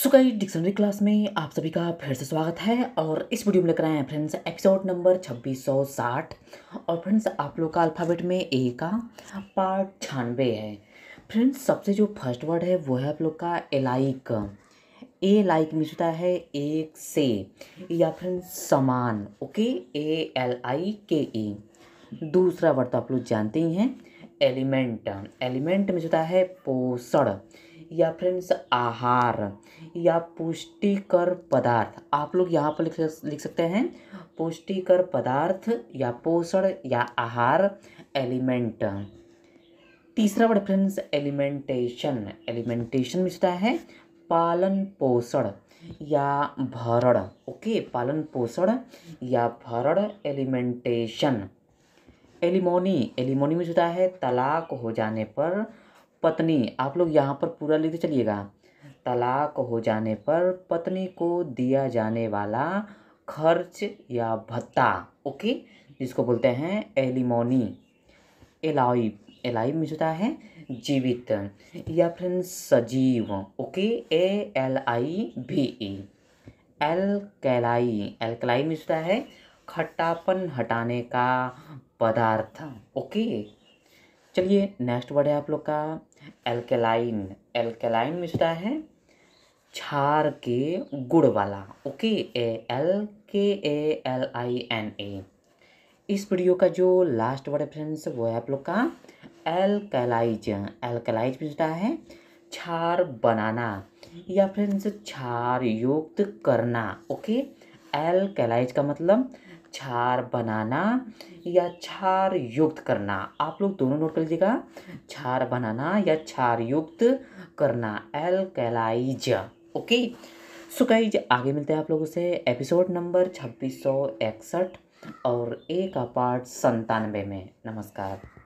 सुकई dictionary class में आप सभी का फिर से स्वागत है और इस वीडियो में लेकर आए हैं फ्रेंड्स एपिसोड नंबर 2660 और फ्रेंड्स आप लोग का अल्फ़ाबेट में ए का पार्ट छानवे है फ्रेंड्स सबसे जो फर्स्ट वर्ड है वो है आप लोग का एलाइक ए लाइक मीन्स होता है एक से या फ्रेंड्स समान ओके ए एल आई के ई दूसरा वर्ड तो आप लोग जानते ही हैं एलिमेंट एलिमेंट में होता है पोषण या फ्रेंड्स आहार या पुष्टिकर पदार्थ आप लोग यहाँ पर लिख सकते हैं पुष्टिकर पदार्थ या पोषण या आहार एलिमेंट तीसरा वर्ड फ्रेंड्स एलिमेंटेशन एलिमेंटेशन में होता है पालन पोषण या भरण ओके पालन पोषण या भरण एलिमेंटेशन एलिमोनी एलिमोनी में जुटा है तलाक हो जाने पर पत्नी आप लोग यहाँ पर पूरा लिख चलिएगा तलाक हो जाने पर पत्नी को दिया जाने वाला खर्च या भत्ता ओके जिसको बोलते हैं एलिमोनी एलाइ एलाइव में होता है जीवित या फिर सजीव ओके ए एल आई भी ई एल एल कैलाई में होता है खट्टापन हटाने का पदार्थ ओके चलिए नेक्स्ट वर्ड है आप लोग का एल्केलाइन एल्केलाइन मिश्रा है छार के गुड़ वाला ओके ए एल के A L I N A इस वीडियो का जो लास्ट वर्ड फ्रेंड्स वो है आप लोग का एल्केलाइज एल्केलाइज मिश्रा है छार बनाना या फ्रेंड्स छार युक्त करना ओके एल्केलाइज का मतलब क्षार बनाना या क्षार युक्त करना आप लोग दोनों नोट कर लीजिएगा क्षार बनाना या क्षार युक्त करना alkalize okay so guys आगे मिलते हैं आप लोगों से एपिसोड नंबर छब्बीस सौ इकसठ और ए का पार्ट संतानवे में नमस्कार